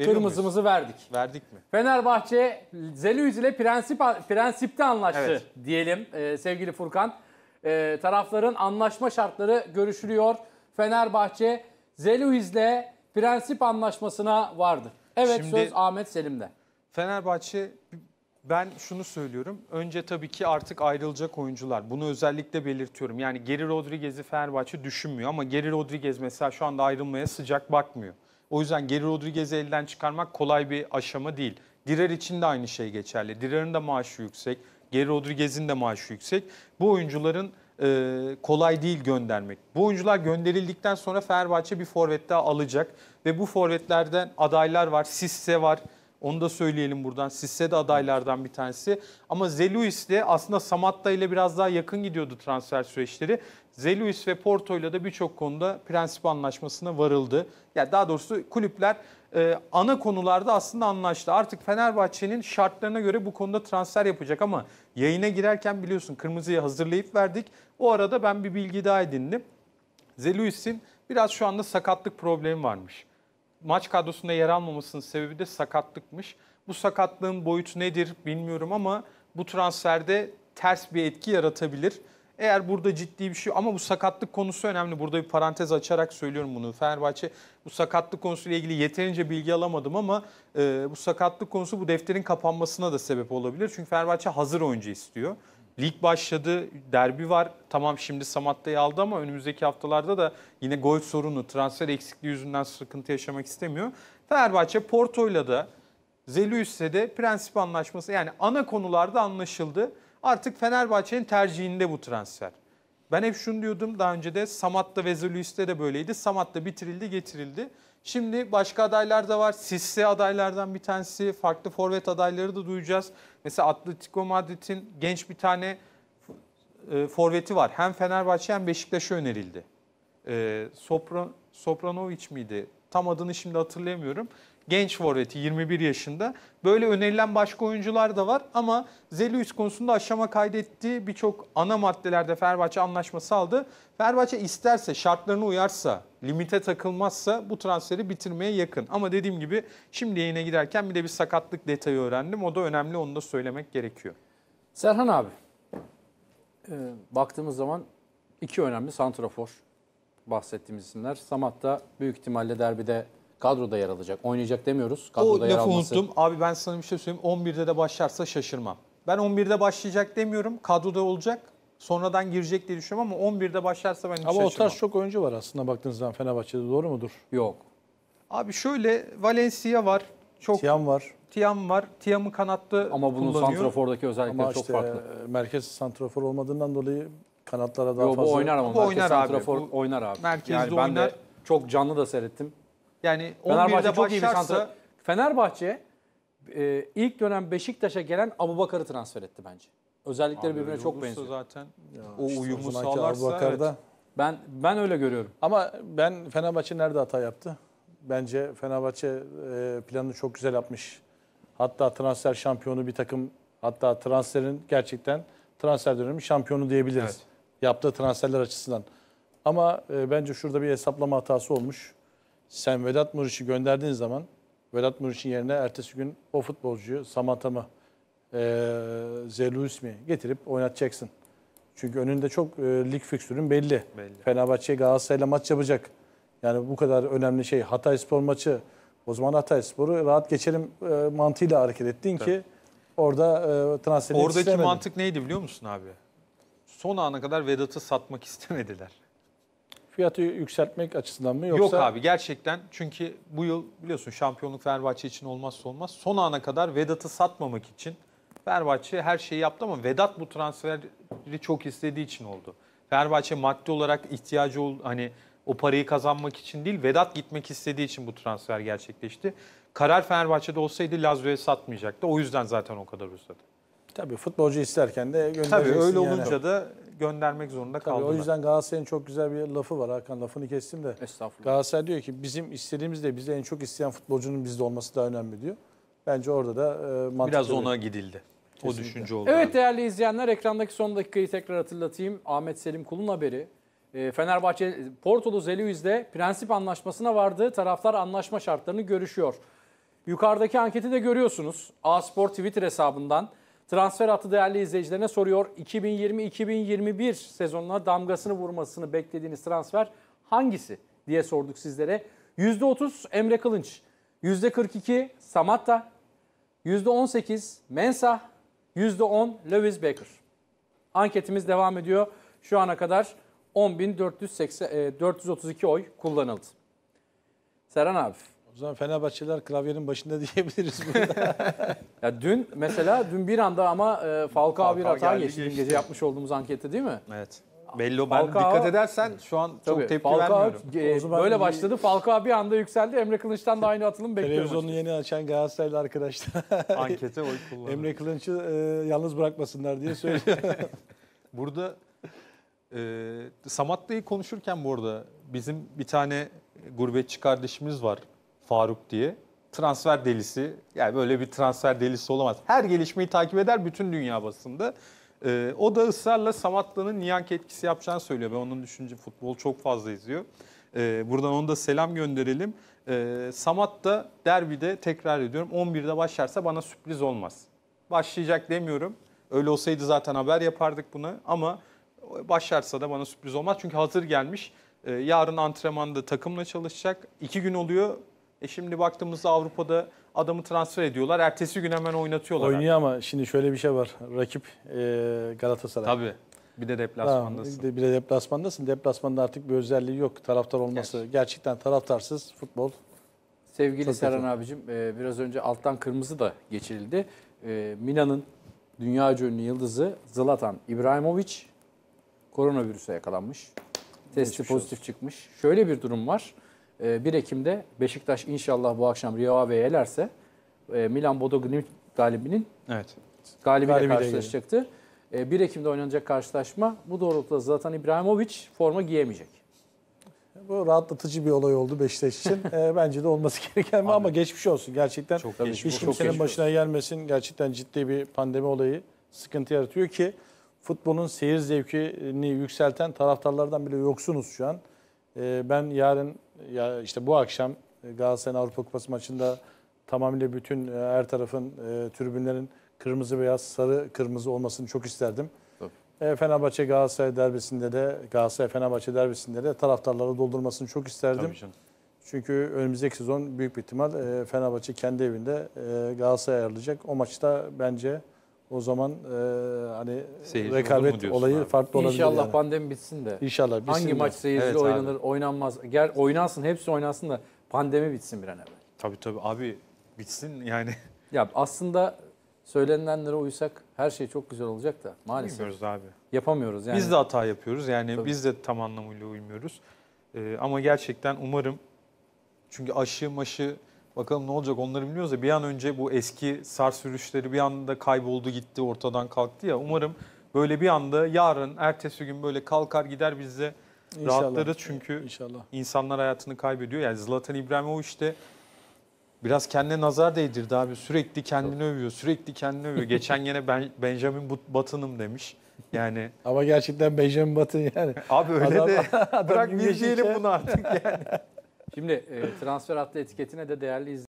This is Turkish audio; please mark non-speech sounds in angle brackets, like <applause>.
Kırmızımızı verdik. Verdik mi? Fenerbahçe Zelüz ile prensip prensipte anlaştı evet. diyelim e, sevgili Furkan. E, tarafların anlaşma şartları görüşülüyor. Fenerbahçe Zelüz ile prensip anlaşmasına vardı. Evet Şimdi, söz Ahmet Selim'de. Fenerbahçe ben şunu söylüyorum. Önce tabii ki artık ayrılacak oyuncular. Bunu özellikle belirtiyorum. Yani Geri Rodriguez'i Fenerbahçe düşünmüyor ama Geri Rodriguez mesela şu anda ayrılmaya sıcak bakmıyor. O yüzden Geri Rodriguez'i elden çıkarmak kolay bir aşama değil. Direr için de aynı şey geçerli. Direr'in de maaşı yüksek. Geri Rodriguez'in de maaşı yüksek. Bu oyuncuların e, kolay değil göndermek. Bu oyuncular gönderildikten sonra Fenerbahçe bir forvet daha alacak. Ve bu forvetlerden adaylar var. Sisse var. Onu da söyleyelim buradan. Sisse de adaylardan bir tanesi. Ama Zeluis de aslında Samatta ile biraz daha yakın gidiyordu transfer süreçleri. Zeluis ve Porto ile de birçok konuda prensip anlaşmasına varıldı. Ya yani daha doğrusu kulüpler e, ana konularda aslında anlaştı. Artık Fenerbahçe'nin şartlarına göre bu konuda transfer yapacak ama yayına girerken biliyorsun kırmızıyı hazırlayıp verdik. O arada ben bir bilgi daha edindim. Zeluis'in biraz şu anda sakatlık problemi varmış maç kadrosunda yer almamasının sebebi de sakatlıkmış. Bu sakatlığın boyutu nedir bilmiyorum ama bu transferde ters bir etki yaratabilir. Eğer burada ciddi bir şey ama bu sakatlık konusu önemli. Burada bir parantez açarak söylüyorum bunu. Fenerbahçe bu sakatlık konusuyla ilgili yeterince bilgi alamadım ama e, bu sakatlık konusu bu defterin kapanmasına da sebep olabilir. Çünkü Fenerbahçe hazır oyuncu istiyor. Lig başladı, derbi var. Tamam şimdi Samatta'yı aldı ama önümüzdeki haftalarda da yine gol sorunu, transfer eksikliği yüzünden sıkıntı yaşamak istemiyor. Fenerbahçe Porto'yla da Zelius'le de prensip anlaşması yani ana konularda anlaşıldı. Artık Fenerbahçe'nin tercihinde bu transfer. Ben hep şunu diyordum daha önce de Samat'ta Vezelius'te de böyleydi. Samat'ta bitirildi getirildi. Şimdi başka adaylar da var. Sisse adaylardan bir tanesi. Farklı forvet adayları da duyacağız. Mesela Atletico Madrid'in genç bir tane e, forveti var. Hem Fenerbahçe hem Beşiktaş'a önerildi. E, Sopra, Sopranovic miydi? Tam adını şimdi hatırlayamıyorum genç forveti 21 yaşında. Böyle önerilen başka oyuncular da var ama Zelius konusunda aşama kaydetti. Birçok ana maddelerde Fenerbahçe anlaşması aldı. Fenerbahçe isterse, şartlarını uyarsa, limite takılmazsa bu transferi bitirmeye yakın. Ama dediğim gibi şimdi yayına giderken bir de bir sakatlık detayı öğrendim. O da önemli, onu da söylemek gerekiyor. Serhan abi, e, baktığımız zaman iki önemli santrafor bahsettiğimiz isimler. Samat da büyük ihtimalle derbide Kadroda yer alacak. Oynayacak demiyoruz. Kadroda o yer lafı alması. unuttum. Abi ben sana bir şey söyleyeyim. 11'de de başlarsa şaşırmam. Ben 11'de başlayacak demiyorum. Kadroda olacak. Sonradan girecek diye düşünüyorum ama 11'de başlarsa ben hiç Ama şaşırmam. o tarz çok oyuncu var aslında baktığınız zaman Fenerbahçe'de doğru mudur? Yok. Abi şöyle Valencia var. Çok Tiam var. Tiam var. Tiam'ı kanatlı Ama bunun kullanıyor. santrafordaki özellikleri Ama çok farklı. merkez santrafor olmadığından dolayı kanatlara daha Yo, fazla... Bu oynar ama. Bu merkez oynar abi. Bu oynar abi. Merkezde yani ben oynar. de çok canlı da seyrettim. Yani 11'de Fenerbahçe çok iyi bir başlarsa santra- Fenerbahçe e, ilk dönem Beşiktaş'a gelen Abubakar'ı transfer etti bence. Özellikleri Abi birbirine çok benziyor. zaten o uyumu sağlarsa evet. Abubakar'da. Ben ben öyle görüyorum. Ama ben Fenerbahçe nerede hata yaptı? Bence Fenerbahçe e, planını çok güzel yapmış. Hatta transfer şampiyonu bir takım, hatta transferin gerçekten transfer dönemi şampiyonu diyebiliriz. Evet. Yaptığı transferler açısından. Ama e, bence şurada bir hesaplama hatası olmuş sen Vedat Muriç'i gönderdiğin zaman Vedat Muriç'in yerine ertesi gün o futbolcuyu Samatama e, Zelusmi getirip oynatacaksın. Çünkü önünde çok e, lig fikstürün belli. belli. Fenerbahçe Galatasaray'la maç yapacak. Yani bu kadar önemli şey Hatay Spor maçı. O zaman Hatay Spor'u rahat geçelim e, mantığıyla hareket ettin Tabii. ki orada e, transferi Oradaki istemedin. mantık neydi biliyor musun abi? Son ana kadar Vedat'ı satmak istemediler fiyatı yükseltmek açısından mı yoksa? Yok abi gerçekten çünkü bu yıl biliyorsun şampiyonluk Fenerbahçe için olmazsa olmaz. Son ana kadar Vedat'ı satmamak için Fenerbahçe her şeyi yaptı ama Vedat bu transferi çok istediği için oldu. Fenerbahçe maddi olarak ihtiyacı ol hani o parayı kazanmak için değil Vedat gitmek istediği için bu transfer gerçekleşti. Karar Fenerbahçe'de olsaydı Lazio'ya satmayacaktı. O yüzden zaten o kadar uzadı. Tabii futbolcu isterken de göndereceksin. Tabii öyle yani. olunca da göndermek zorunda Tabii O yüzden Galatasaray'ın çok güzel bir lafı var Hakan lafını kestim de. Estağfurullah. Galatasaray diyor ki bizim istediğimiz de bize en çok isteyen futbolcunun bizde olması daha önemli diyor. Bence orada da e, mantıklı. Biraz ona gidildi. Kesinlikle. O düşünce oldu. Evet değerli izleyenler ekrandaki son dakikayı tekrar hatırlatayım. Ahmet Selim Kul'un haberi. E, Fenerbahçe Portolu Zelüiz'de prensip anlaşmasına vardığı Taraflar anlaşma şartlarını görüşüyor. Yukarıdaki anketi de görüyorsunuz. A Spor Twitter hesabından. Transfer hattı değerli izleyicilerine soruyor. 2020-2021 sezonuna damgasını vurmasını beklediğiniz transfer hangisi diye sorduk sizlere. %30 Emre Kılınç, %42 Samatta, %18 Mensah, %10 Lewis Baker. Anketimiz devam ediyor. Şu ana kadar 10.432 e, oy kullanıldı. Serhan abi o zaman Fenerbahçeliler klavyenin başında <laughs> diyebiliriz burada. <laughs> ya dün mesela dün bir anda ama e, Falcao, Falcao bir hata geldi, geçti. Dün gece yapmış olduğumuz ankette değil mi? Evet. Belli o. Ben dikkat edersen şu an çok tabii, tepki Falcao, vermiyorum. E, böyle bir... başladı. Falcao bir anda yükseldi. Emre Kılınç'tan da aynı atılım bekliyorum. Televizyonu yeni açan Galatasaraylı arkadaşlar. <laughs> Ankete oy kullanıyor. Emre Kılınç'ı e, yalnız bırakmasınlar diye söylüyor. burada e, Samatta'yı konuşurken bu arada bizim bir tane gurbetçi kardeşimiz var. Faruk diye. Transfer delisi. Yani böyle bir transfer delisi olamaz. Her gelişmeyi takip eder bütün dünya basında. Ee, o da ısrarla Samatta'nın Niyank etkisi yapacağını söylüyor. Ben onun düşünce futbol çok fazla izliyor. Ee, buradan onu da selam gönderelim. Ee, Samat da derbide tekrar ediyorum 11'de başlarsa bana sürpriz olmaz. Başlayacak demiyorum. Öyle olsaydı zaten haber yapardık bunu. ama başlarsa da bana sürpriz olmaz. Çünkü hazır gelmiş. Ee, yarın antrenmanda takımla çalışacak. İki gün oluyor e şimdi baktığımızda Avrupa'da adamı transfer ediyorlar. Ertesi gün hemen oynatıyorlar. Oynuyor ama şimdi şöyle bir şey var. Rakip e, Galatasaray. Tabii. Bir de deplasmandasın. Tamam, bir de deplasmandasın. Deplasmanda artık bir özelliği yok. Taraftar olması. Gerçekten, Gerçekten taraftarsız futbol. Sevgili Çok Serhan güzel. abicim e, biraz önce alttan kırmızı da geçirildi. E, Mina'nın dünya ünlü yıldızı Zlatan Ibrahimovic koronavirüse yakalanmış. Testi Geçmiş pozitif olsun. çıkmış. Şöyle bir durum var. 1 ee, Ekim'de Beşiktaş inşallah bu akşam Rio Ave'ye elerse e, Milan Bodo Glimt galibinin evet. galibiyle Galibiyle karşılaşacaktı. 1 e, Ekim'de oynanacak karşılaşma bu doğrultuda zaten İbrahimovic forma giyemeyecek. Bu rahatlatıcı bir olay oldu Beşiktaş için. <laughs> e, bence de olması gereken ama geçmiş olsun. Gerçekten çok hiç geçmiş, kimsenin çok başına olsun. gelmesin. Gerçekten ciddi bir pandemi olayı sıkıntı yaratıyor ki futbolun seyir zevkini yükselten taraftarlardan bile yoksunuz şu an. E, ben yarın ya işte bu akşam e, Galatasaray'ın Avrupa Kupası maçında tamamıyla bütün e, her tarafın e, tribünlerin kırmızı beyaz sarı kırmızı olmasını çok isterdim. E, Fenerbahçe Galatasaray derbisinde de Galatasaray Fenerbahçe derbisinde de taraftarları doldurmasını çok isterdim. Tabii canım. Çünkü önümüzdeki sezon büyük bir ihtimal e, Fenerbahçe kendi evinde e, Galatasaray ayarlayacak. O maçta bence o zaman e, hani Seyirci rekabet olayı abi? farklı olabilir. İnşallah yani. pandemi bitsin de. İnşallah bitsin Hangi de. maç seyircili evet, oynanır, abi. oynanmaz. Gel oynansın, hepsi oynansın da pandemi bitsin bir an evvel. Tabii tabii abi bitsin yani. Ya aslında söylenenlere uysak her şey çok güzel olacak da maalesef. Bilmiyoruz abi. Yapamıyoruz yani. Biz de hata yapıyoruz yani tabii. biz de tam anlamıyla uymuyoruz. Ee, ama gerçekten umarım çünkü aşı maşı Bakalım ne olacak onları bilmiyoruz ya. bir an önce bu eski sars sürüşleri bir anda kayboldu gitti ortadan kalktı ya. Umarım böyle bir anda yarın ertesi gün böyle kalkar gider biz İnşallah. rahatlarız. Çünkü İnşallah. insanlar hayatını kaybediyor. Yani Zlatan İbrahimovic işte biraz kendine nazar değdirdi abi. Sürekli kendini övüyor, sürekli kendini övüyor. Geçen gene ben Benjamin Button'ım demiş. Yani Ama gerçekten Benjamin Button yani. Abi öyle adam, de <laughs> adam bırak bir diyelim bunu artık yani. <laughs> Şimdi e, transfer hattı etiketine de değerli izleyiciler.